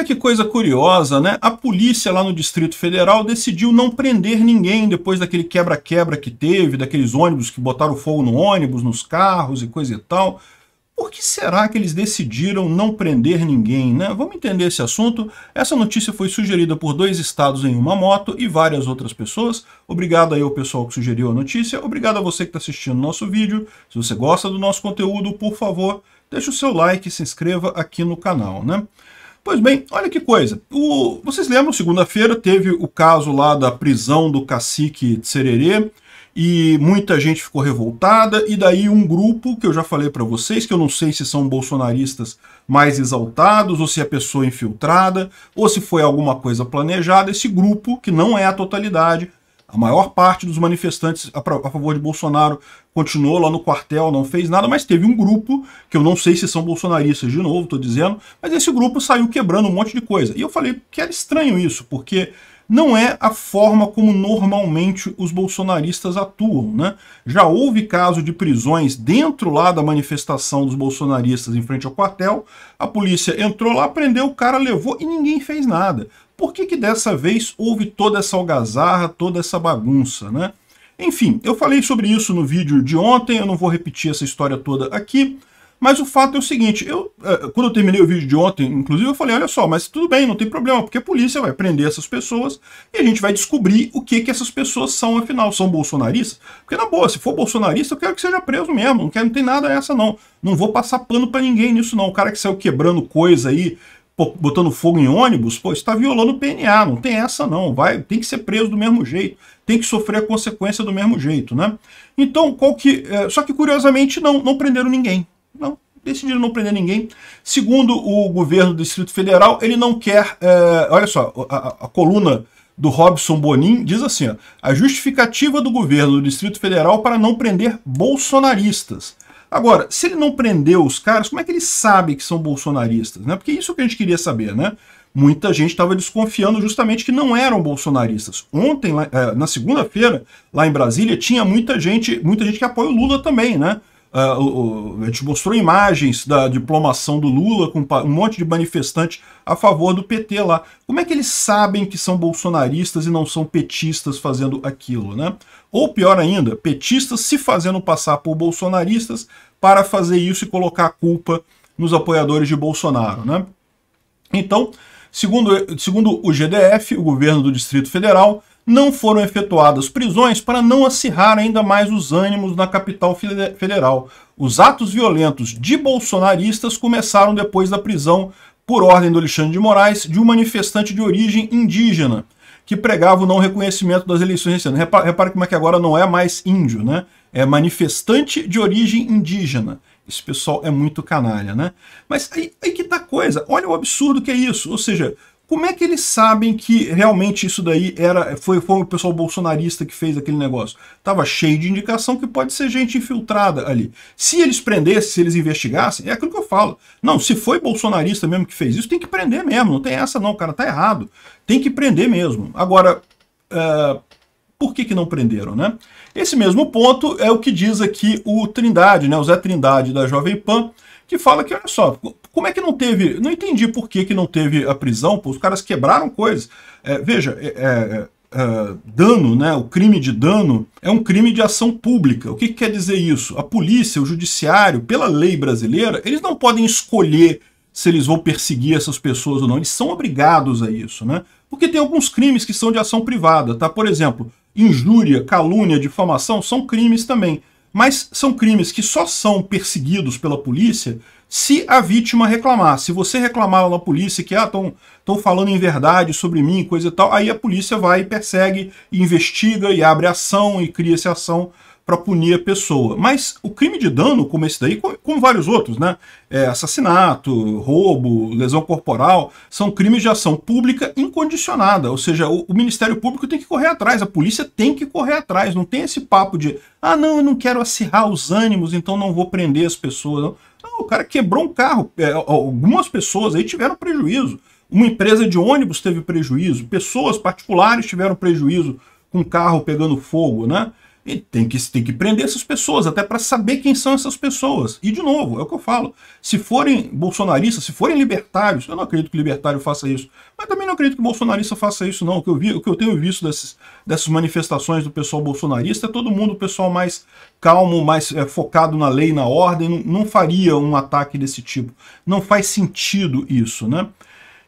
Olha que coisa curiosa, né? A polícia lá no Distrito Federal decidiu não prender ninguém depois daquele quebra-quebra que teve, daqueles ônibus que botaram fogo no ônibus, nos carros e coisa e tal. Por que será que eles decidiram não prender ninguém, né? Vamos entender esse assunto. Essa notícia foi sugerida por dois estados em uma moto e várias outras pessoas. Obrigado aí ao pessoal que sugeriu a notícia. Obrigado a você que está assistindo o nosso vídeo. Se você gosta do nosso conteúdo, por favor, deixe o seu like e se inscreva aqui no canal, né? Pois bem, olha que coisa. O, vocês lembram, segunda-feira teve o caso lá da prisão do cacique de Sererê e muita gente ficou revoltada e daí um grupo que eu já falei para vocês, que eu não sei se são bolsonaristas mais exaltados ou se é pessoa infiltrada ou se foi alguma coisa planejada, esse grupo, que não é a totalidade, a maior parte dos manifestantes a, a favor de Bolsonaro continuou lá no quartel, não fez nada, mas teve um grupo, que eu não sei se são bolsonaristas de novo, estou dizendo, mas esse grupo saiu quebrando um monte de coisa. E eu falei que era estranho isso, porque não é a forma como normalmente os bolsonaristas atuam. Né? Já houve caso de prisões dentro lá da manifestação dos bolsonaristas em frente ao quartel, a polícia entrou lá, prendeu o cara, levou e ninguém fez nada por que, que dessa vez houve toda essa algazarra, toda essa bagunça, né? Enfim, eu falei sobre isso no vídeo de ontem, eu não vou repetir essa história toda aqui, mas o fato é o seguinte, eu, eh, quando eu terminei o vídeo de ontem, inclusive, eu falei, olha só, mas tudo bem, não tem problema, porque a polícia vai prender essas pessoas e a gente vai descobrir o que que essas pessoas são, afinal, são bolsonaristas? Porque, na boa, se for bolsonarista, eu quero que seja preso mesmo, não, quero, não tem nada essa, não. Não vou passar pano para ninguém nisso, não. O cara que saiu quebrando coisa aí, botando fogo em ônibus, pô, está violando o PNA, não tem essa não, vai, tem que ser preso do mesmo jeito, tem que sofrer a consequência do mesmo jeito, né? Então, qual que, é, só que curiosamente não, não prenderam ninguém, não, decidiram não prender ninguém. Segundo o governo do Distrito Federal, ele não quer, é, olha só, a, a coluna do Robson Bonin diz assim, ó, a justificativa do governo do Distrito Federal para não prender bolsonaristas Agora, se ele não prendeu os caras, como é que ele sabe que são bolsonaristas? Né? Porque isso que a gente queria saber, né? Muita gente estava desconfiando justamente que não eram bolsonaristas. Ontem, é, na segunda-feira, lá em Brasília, tinha muita gente, muita gente que apoia o Lula também, né? Uh, o, a gente mostrou imagens da diplomação do Lula com um monte de manifestantes a favor do PT lá. Como é que eles sabem que são bolsonaristas e não são petistas fazendo aquilo, né? Ou pior ainda, petistas se fazendo passar por bolsonaristas para fazer isso e colocar a culpa nos apoiadores de Bolsonaro, né? Então, Segundo, segundo o GDF, o governo do Distrito Federal, não foram efetuadas prisões para não acirrar ainda mais os ânimos na capital federal. Os atos violentos de bolsonaristas começaram depois da prisão, por ordem do Alexandre de Moraes, de um manifestante de origem indígena que pregava o não reconhecimento das eleições esse ano. Repara, repara como é que agora não é mais índio, né? É manifestante de origem indígena. Esse pessoal é muito canalha, né? Mas aí, aí que tá a coisa, olha o absurdo que é isso. Ou seja, como é que eles sabem que realmente isso daí era foi, foi o pessoal bolsonarista que fez aquele negócio? Tava cheio de indicação que pode ser gente infiltrada ali. Se eles prendessem, se eles investigassem, é aquilo que eu falo. Não, se foi bolsonarista mesmo que fez isso, tem que prender mesmo. Não tem essa não, cara, tá errado. Tem que prender mesmo. Agora, uh, por que, que não prenderam, né? Esse mesmo ponto é o que diz aqui o Trindade, né? O Zé Trindade da Jovem Pan, que fala que, olha só, como é que não teve... Não entendi por que, que não teve a prisão, pô, os caras quebraram coisas. É, veja, é é, é, é, dano, né? O crime de dano é um crime de ação pública. O que, que quer dizer isso? A polícia, o judiciário, pela lei brasileira, eles não podem escolher se eles vão perseguir essas pessoas ou não. Eles são obrigados a isso, né? Porque tem alguns crimes que são de ação privada, tá? Por exemplo, injúria, calúnia, difamação são crimes também. Mas são crimes que só são perseguidos pela polícia se a vítima reclamar. Se você reclamar na polícia que estão ah, falando em verdade sobre mim, coisa e tal, aí a polícia vai e persegue, investiga e abre ação e cria essa ação para punir a pessoa. Mas o crime de dano, como esse daí, como vários outros, né? É, assassinato, roubo, lesão corporal, são crimes de ação pública incondicionada. Ou seja, o, o, Ministério Público tem que correr atrás, a polícia tem que correr atrás. Não tem esse papo de, ah, não, eu não quero acirrar os ânimos, então não vou prender as pessoas. Não, não o cara quebrou um carro. É, algumas pessoas aí tiveram prejuízo. Uma empresa de ônibus teve prejuízo, pessoas particulares tiveram prejuízo com carro pegando fogo, né? E tem que, tem que prender essas pessoas, até para saber quem são essas pessoas. E, de novo, é o que eu falo. Se forem bolsonaristas, se forem libertários, eu não acredito que libertário faça isso, mas também não acredito que bolsonarista faça isso, não. O que eu, vi, o que eu tenho visto dessas, dessas manifestações do pessoal bolsonarista é todo mundo, o pessoal mais calmo, mais é, focado na lei, na ordem, não, não faria um ataque desse tipo. Não faz sentido isso, né?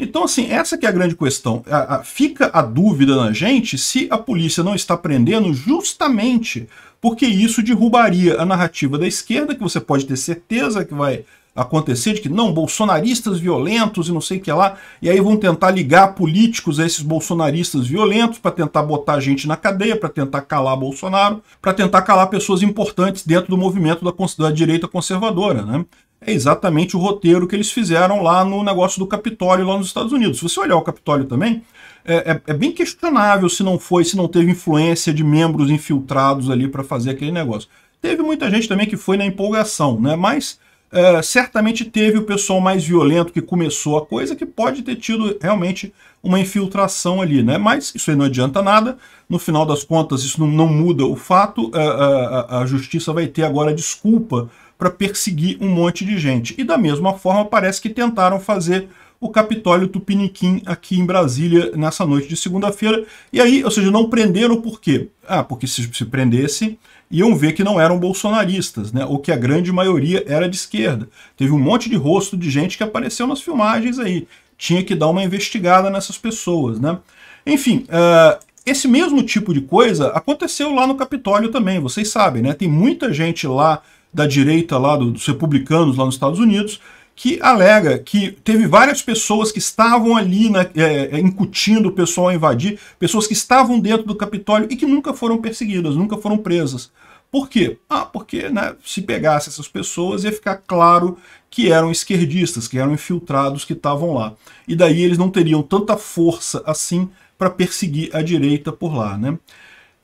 Então, assim, essa que é a grande questão. A, a, fica a dúvida na gente se a polícia não está prendendo justamente porque isso derrubaria a narrativa da esquerda, que você pode ter certeza que vai acontecer, de que não, bolsonaristas violentos e não sei o que lá, e aí vão tentar ligar políticos a esses bolsonaristas violentos para tentar botar a gente na cadeia, para tentar calar Bolsonaro, para tentar calar pessoas importantes dentro do movimento da, da direita conservadora, né? é exatamente o roteiro que eles fizeram lá no negócio do Capitólio, lá nos Estados Unidos. Se você olhar o Capitólio também, é, é, é bem questionável se não foi, se não teve influência de membros infiltrados ali para fazer aquele negócio. Teve muita gente também que foi na empolgação, né? mas é, certamente teve o pessoal mais violento que começou a coisa, que pode ter tido realmente uma infiltração ali. Né? Mas isso aí não adianta nada, no final das contas isso não, não muda o fato, a, é, é, a, a justiça vai ter agora desculpa para perseguir um monte de gente. E da mesma forma, parece que tentaram fazer o Capitólio Tupiniquim aqui em Brasília nessa noite de segunda-feira. E aí, ou seja, não prenderam por quê? Ah, porque se, se prendessem, iam ver que não eram bolsonaristas, né? Ou que a grande maioria era de esquerda. Teve um monte de rosto de gente que apareceu nas filmagens aí. Tinha que dar uma investigada nessas pessoas, né? Enfim, uh, esse mesmo tipo de coisa aconteceu lá no Capitólio também, vocês sabem, né? Tem muita gente lá da direita lá, dos republicanos lá nos Estados Unidos, que alega que teve várias pessoas que estavam ali na, né, é, é, incutindo o pessoal a invadir, pessoas que estavam dentro do Capitólio e que nunca foram perseguidas, nunca foram presas. Por quê? Ah, porque né, se pegasse essas pessoas ia ficar claro que eram esquerdistas, que eram infiltrados que estavam lá. E daí eles não teriam tanta força assim para perseguir a direita por lá. Né?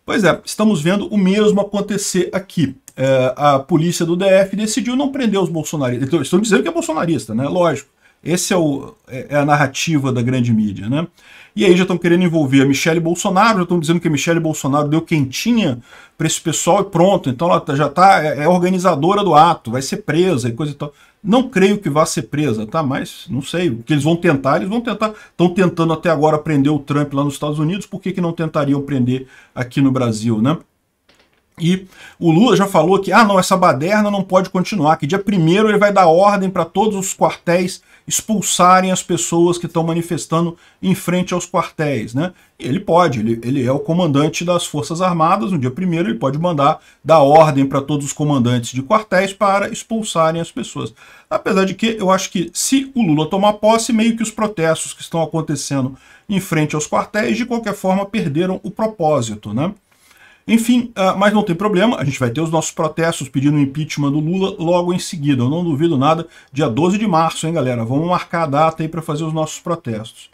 Pois é, estamos vendo o mesmo acontecer aqui é, a polícia do DF decidiu não prender os bolsonaristas. Então, dizendo que é bolsonarista, né? Lógico. Essa é, o, é, é a narrativa da grande mídia, né? E aí já estão querendo envolver a Michelle Bolsonaro, já estão dizendo que a Michelle Bolsonaro deu quentinha para esse pessoal e pronto. Então ela já tá, é, é, organizadora do ato, vai ser presa e coisa e tal. Não creio que vá ser presa, tá? Mas não sei. O que eles vão tentar, eles vão tentar. Estão tentando até agora prender o Trump lá nos Estados Unidos, por que, que não tentariam prender aqui no Brasil, né? E o Lula já falou que, ah, não, essa baderna não pode continuar, que dia primeiro ele vai dar ordem para todos os quartéis expulsarem as pessoas que estão manifestando em frente aos quartéis, né? E ele pode, ele, ele é o comandante das Forças Armadas, no dia primeiro ele pode mandar dar ordem para todos os comandantes de quartéis para expulsarem as pessoas. Apesar de que eu acho que se o Lula tomar posse, meio que os protestos que estão acontecendo em frente aos quartéis, de qualquer forma, perderam o propósito, né? Enfim, uh, mas não tem problema, a gente vai ter os nossos protestos pedindo o impeachment do Lula logo em seguida. Eu não duvido nada, dia 12 de março, hein, galera? Vamos marcar a data aí para fazer os nossos protestos.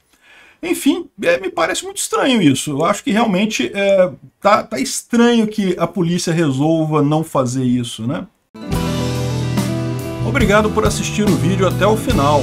Enfim, é, me parece muito estranho isso. Eu acho que realmente é, tá, tá estranho que a polícia resolva não fazer isso, né? Obrigado por assistir o vídeo até o final.